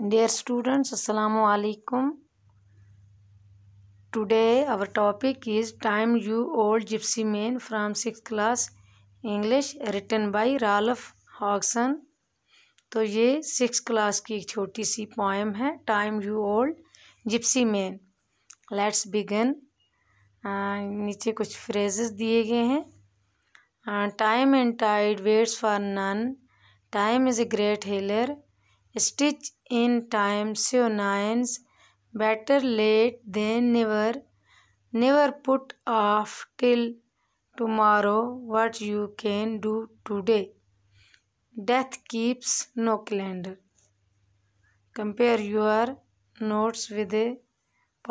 Dear students असलकुम today our topic is time you old gypsy man from six class English written by Ralph Hodgson तो ये six class की एक छोटी सी पोएम है time you old gypsy man let's begin नीचे कुछ फ्रेजेस दिए गए हैं time and tide waits for none time is a great healer stitch in time nines better late than never never put off till tomorrow what you can do today death keeps no calendar compare your notes with a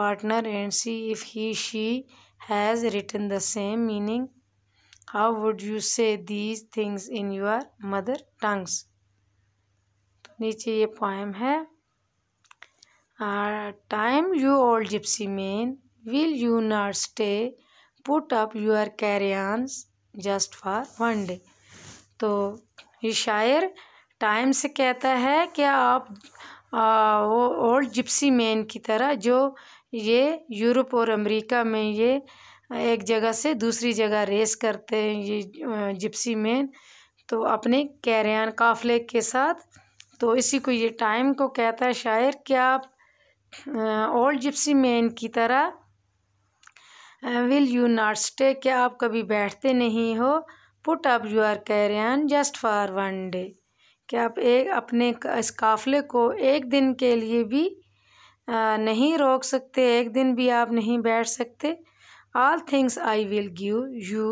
partner and see if he she has written the same meaning how would you say these things in your mother tongues नीचे ये poem है time you old gypsy man will you not stay put up your caravans just for one day तो ये शायर time से कहता है कि आप आ, वो ओल्ड जिप्सी मैन की तरह जो ये यूरोप और अमेरिका में ये एक जगह से दूसरी जगह रेस करते हैं ये जिप्सी मैन तो अपने कैरियन काफले के साथ तो इसी को ये टाइम को कहता है शायर कि आप ओल्ड जिप्सी मैन की तरह विल यू नॉट स्टे क्या आप कभी बैठते नहीं हो put up our caravan just for one day क्या आप एक अपने इस काफ़िले को एक दिन के लिए भी नहीं रोक सकते एक दिन भी आप नहीं बैठ सकते all things I will give you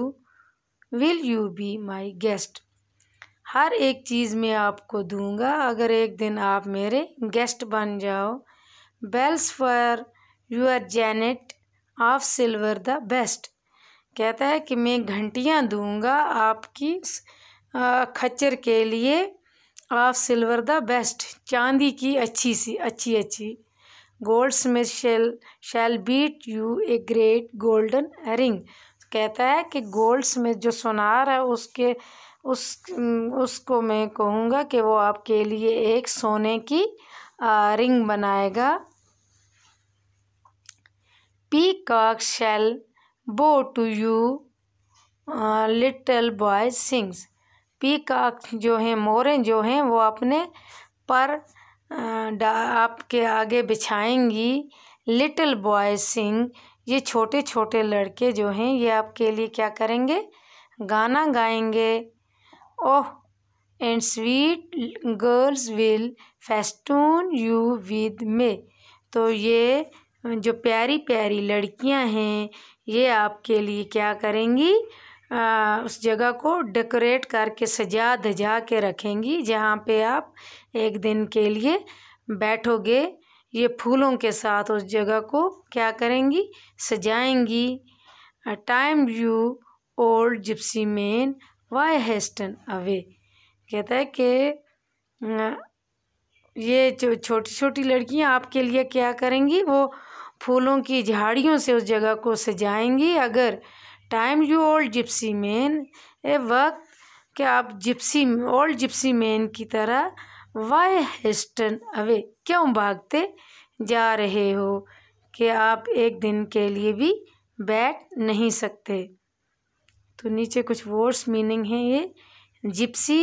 will you be my guest हर एक चीज़ मैं आपको दूंगा अगर एक दिन आप मेरे गेस्ट बन जाओ bells for your jennet of silver the best कहता है कि मैं घंटियाँ दूंगा आपकी खच्चर के लिए ऑफ सिल्वर द बेस्ट चांदी की अच्छी सी अच्छी अच्छी goldsmith shall shall beat you a great golden ring कहता है कि गोल्ड स्मिथ जो सोनार है उसके उस उसको मैं कहूँगा कि वो आपके लिए एक सोने की रिंग बनाएगा peacock shall bow to you little boy sings peacock जो हैं मोरें जो हैं वो अपने पर आपके आगे बिछाएंगी लिटिल बॉय सिंग ये छोटे छोटे लड़के जो हैं ये आपके लिए क्या करेंगे गाना गाएंगे oh and sweet girls will festoon you with may तो ये जो प्यारी प्यारी लड़कियां हैं ये आपके लिए क्या करेंगी आ, उस जगह को डेकोरेट करके सजा धजा के रखेंगी जहाँ पे आप एक दिन के लिए बैठोगे ये फूलों के साथ उस जगह को क्या करेंगी सजाएंगी time you old gypsy man why hasten away कहता है कि ये जो छोटी छोटी लड़कियां आपके लिए क्या करेंगी वो फूलों की झाड़ियों से उस जगह को सजाएंगी अगर time you old gypsy man ए वक्त कि आप जिप्सी ओल्ड जिप्सी मैन की तरह वाई हेस्टन अवे क्यों भागते जा रहे हो कि आप एक दिन के लिए भी बैठ नहीं सकते तो नीचे कुछ वर्ड्स मीनिंग हैं ये gypsy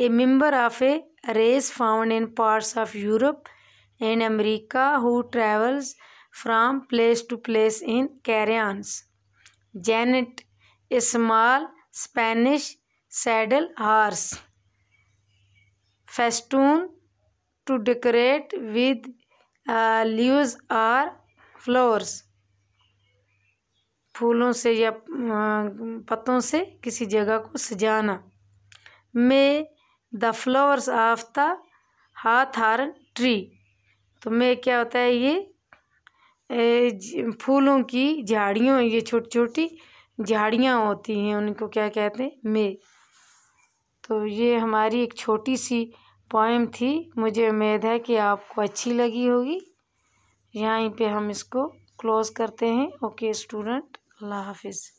a member of a race found in parts of Europe and America who travels from place to place in caravans jennet a small Spanish saddle horse festoon to decorate with leaves or flowers फूलों से या पत्तों से किसी जगह को सजाना may the flowers of the hawthorn tree तो मे क्या होता है ये फूलों की झाड़ियों ये छोटी छोटी झाड़ियाँ होती हैं उनको क्या कहते हैं मे तो ये हमारी एक छोटी सी पोएम थी मुझे उम्मीद है कि आपको अच्छी लगी होगी यहीं पे हम इसको क्लोज़ करते हैं ओके स्टूडेंट Allah Hafiz.